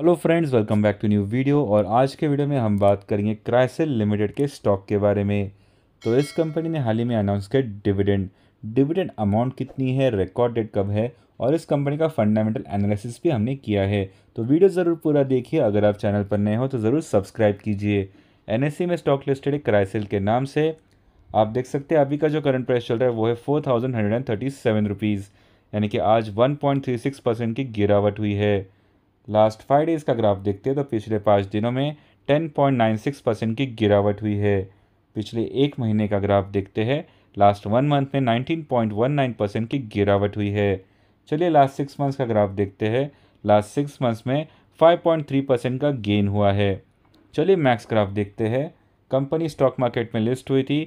hello friends welcome back to new video और आज के वीडियो में हम बात करेंगे क्राइसेल लिमिटेड के स्टॉक के बारे में तो इस कंपनी ने हाल ही में अनाउंस किया डिविडेंड डिविडेंड अमाउंट कितनी है रिकॉर्ड डेट कब है और इस कंपनी का फंडामेंटल एनालिसिस भी हमने किया है तो वीडियो ज़रूर पूरा देखिए अगर आप चैनल पर नए हो तो ज़रूर सब्सक्राइब कीजिए एन में स्टॉक लिस्टेड है क्राइसेल के नाम से आप देख सकते हैं अभी का जो करंट प्राइस चल रहा है वो है four thousand hundred and thirty seven rupees यानी कि आज one point three six percent की गिरावट हुई है लास्ट फाइव डेज़ का ग्राफ देखते हैं तो पिछले पाँच दिनों में ten point nine six percent की गिरावट हुई है पिछले एक महीने का ग्राफ देखते हैं लास्ट वन मंथ में nineteen point one nine percent की गिरावट हुई है चलिए लास्ट सिक्स मंथ्स का ग्राफ देखते हैं लास्ट सिक्स मंथ्स में थ्री परसेंट का गेन हुआ है चलिए मैक्स ग्राफ देखते हैं कंपनी स्टॉक मार्केट में लिस्ट हुई थी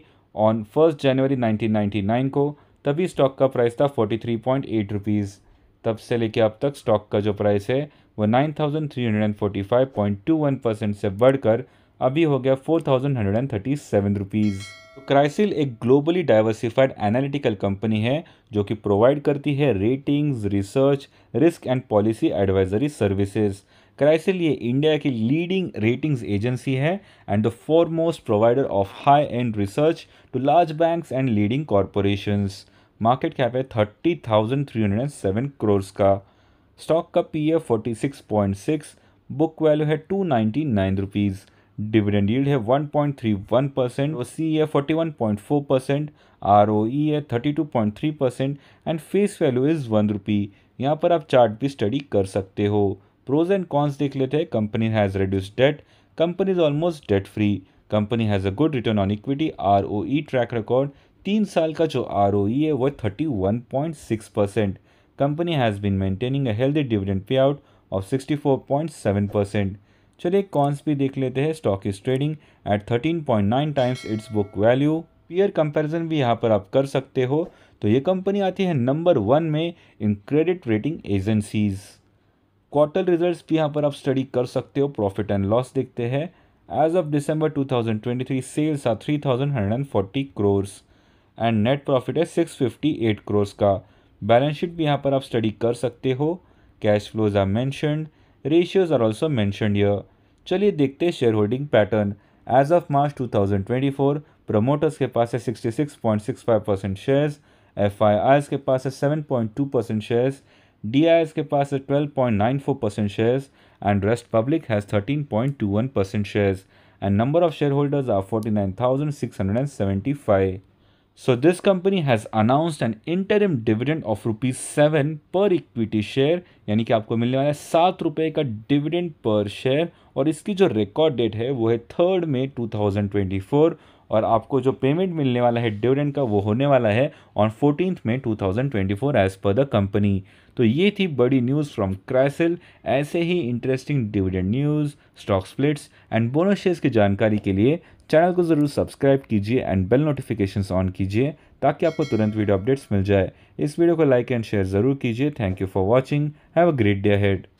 ऑन फर्स्ट जनवरी नाइनटीन को तभी स्टॉक का प्राइस था एट रुपीज़ तब से लेके अब तक स्टॉक का जो प्राइस है वो 9,345.21 परसेंट से बढ़कर अभी हो गया 4,137 रुपीस तो क्राइसिल एक ग्लोबली डाइवर्सिफाइड एनालिटिकल कंपनी है जो कि प्रोवाइड करती है ratings research risk and policy advisory services CRISIL ये इंडिया की लीडिंग रेटिंग्स एजेंसी है and the foremost provider of high end research to large banks and leading corporations market cap है thirty thousand three hundred and seven crores का stock का P है forty six point six book value है two ninety nine rupees dividend yield है one point three one percent और C है forty one point four percent R O E है thirty two point three percent and face value is one rupee यहाँ पर आप chart भी study कर सकते हो प्रोज एंड कॉन्स देख लेते हैं company has reduce debt company is almost debt free company has a good return on equity R O E track record तीन साल का जो आर e है वह six percent company has been maintaining a healthy dividend payout of sixty four point seven percent चलिए cons भी देख लेते हैं stock is trading at thirteen point nine times its book value peer comparison भी यहाँ पर आप कर सकते हो तो ये कंपनी आती है नंबर वन में in credit rating agencies quarter results भी यहाँ पर आप स्टडी कर सकते हो प्रॉफिट एंड लॉस देखते हैं as of December 2023 sales are 3140 crores and net profit है सिक्स फिफ्टी एट क्रोर्स का बैलेंस शीट भी यहाँ पर आप स्टडी कर सकते हो cash flows are mentioned ratios are also mentioned here चलिए देखते हैं share holding pattern as of March two thousand twenty four promoters के पास है sixty six point six five percent shares F I I S के पास है seven point two percent shares D I S के पास है twelve point nine four percent shares and rest public has thirteen point two one percent shares and number of share holders are forty nine thousand six hundred and seventy five So this company has announced an interim dividend of rupees seven per equity share यानी कि आपको मिलने वाला है सात रुपए का dividend per share और इसकी जो record date है वो है थर्ड मई 2024 और आपको जो पेमेंट मिलने वाला है डिविडेंड का वो होने वाला है ऑन फोर्टीन में 2024 एज पर द कंपनी तो ये थी बड़ी न्यूज़ फ्रॉम क्राइसिल ऐसे ही interesting dividend news stock splits and bonus shares की जानकारी के लिए चैनल को ज़रूर सब्सक्राइब कीजिए एंड बेल नोटिफिकेशंस ऑन कीजिए ताकि आपको तुरंत वीडियो अपडेट्स मिल जाए इस वीडियो को लाइक एंड शेयर ज़रूर कीजिए thank you for watching have a great day head